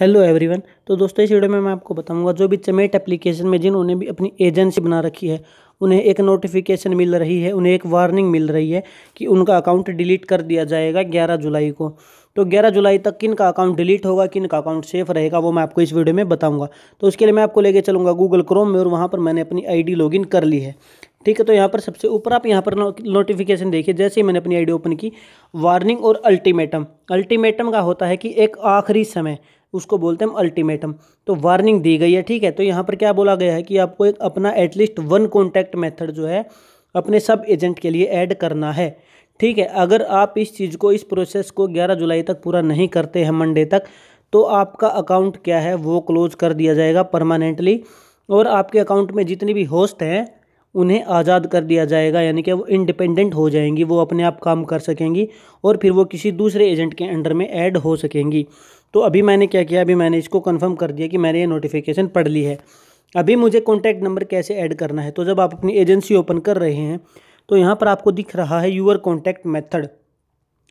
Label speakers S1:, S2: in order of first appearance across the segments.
S1: hello everyone तो दोस्तों इस वीडियो में मैं आपको बताऊंगा जो भी चमेट एप्लीकेशन में जिन्होंने भी अपनी एजेंसी बना रखी है उन्हें एक नोटिफिकेशन मिल रही है उन्हें एक वार्निंग मिल रही है कि उनका अकाउंट डिलीट कर दिया जाएगा ग्यारह जुलाई को तो ग्यारह जुलाई तक किन का अकाउंट डिलीट होगा किन का अकाउंट सेफ रहेगा वो मैं आपको इस वीडियो में बताऊँगा तो उसके लिए मैं आपको लेके चलूँगा गूगल क्रोम में और वहाँ पर मैंने अपनी आई लॉगिन कर ली है ठीक है तो यहाँ पर सबसे ऊपर आप यहाँ पर नोटिफिकेशन देखिए जैसे ही मैंने अपनी आईडी ओपन की वार्निंग और अल्टीमेटम अल्टीमेटम का होता है कि एक आखिरी समय उसको बोलते हैं हम अल्टीमेटम तो वार्निंग दी गई है ठीक है तो यहाँ पर क्या बोला गया है कि आपको एक अपना एटलीस्ट वन कॉन्टैक्ट मेथड जो है अपने सब एजेंट के लिए ऐड करना है ठीक है अगर आप इस चीज़ को इस प्रोसेस को 11 जुलाई तक पूरा नहीं करते हैं मंडे तक तो आपका अकाउंट क्या है वो क्लोज कर दिया जाएगा परमानेंटली और आपके अकाउंट में जितनी भी होस्ट हैं उन्हें आज़ाद कर दिया जाएगा यानी कि वो इंडिपेंडेंट हो जाएंगी वो अपने आप काम कर सकेंगी और फिर वो किसी दूसरे एजेंट के अंडर में ऐड हो सकेंगी तो अभी मैंने क्या किया अभी मैंने इसको कन्फर्म कर दिया कि मैंने ये नोटिफिकेशन पढ़ ली है अभी मुझे कॉन्टैक्ट नंबर कैसे ऐड करना है तो जब आप अपनी एजेंसी ओपन कर रहे हैं तो यहाँ पर आपको दिख रहा है यूअर कॉन्टैक्ट मैथड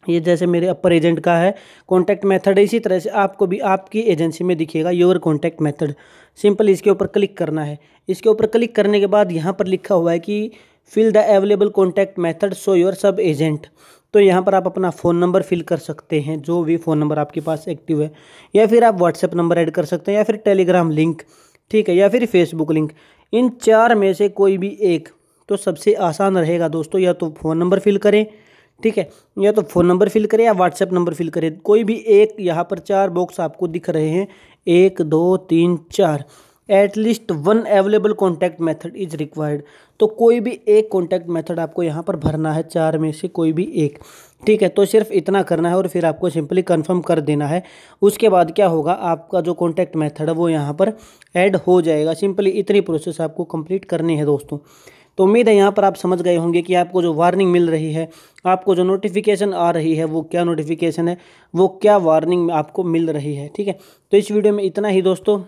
S1: ये जैसे मेरे अपर एजेंट का है कॉन्टैक्ट मेथड इसी तरह से आपको भी आपकी एजेंसी में दिखेगा योर कॉन्टैक्ट मेथड सिंपल इसके ऊपर क्लिक करना है इसके ऊपर क्लिक करने के बाद यहाँ पर लिखा हुआ है कि fill the available contact method so your sub agent तो यहाँ पर आप अपना फ़ोन नंबर फिल कर सकते हैं जो भी फ़ोन नंबर आपके पास एक्टिव है या फिर आप व्हाट्सएप नंबर ऐड कर सकते हैं या फिर टेलीग्राम लिंक ठीक है या फिर फेसबुक लिंक इन चार में से कोई भी एक तो सबसे आसान रहेगा दोस्तों या तो फ़ोन नंबर फिल करें ठीक है या तो फ़ोन नंबर फिल करें या व्हाट्सएप नंबर फिल करें कोई भी एक यहाँ पर चार बॉक्स आपको दिख रहे हैं एक दो तीन चार at least one available contact method is required तो कोई भी एक कॉन्टैक्ट मेथड आपको यहाँ पर भरना है चार में से कोई भी एक ठीक है तो सिर्फ इतना करना है और फिर आपको सिंपली कंफर्म कर देना है उसके बाद क्या होगा आपका जो कॉन्टैक्ट मेथड है वो यहाँ पर ऐड हो जाएगा सिंपली इतनी प्रोसेस आपको कंप्लीट करनी है दोस्तों तो उम्मीद है यहाँ पर आप समझ गए होंगे कि आपको जो वार्निंग मिल रही है आपको जो नोटिफिकेशन आ रही है वो क्या नोटिफिकेशन है वो क्या वार्निंग आपको मिल रही है ठीक है तो इस वीडियो में इतना ही दोस्तों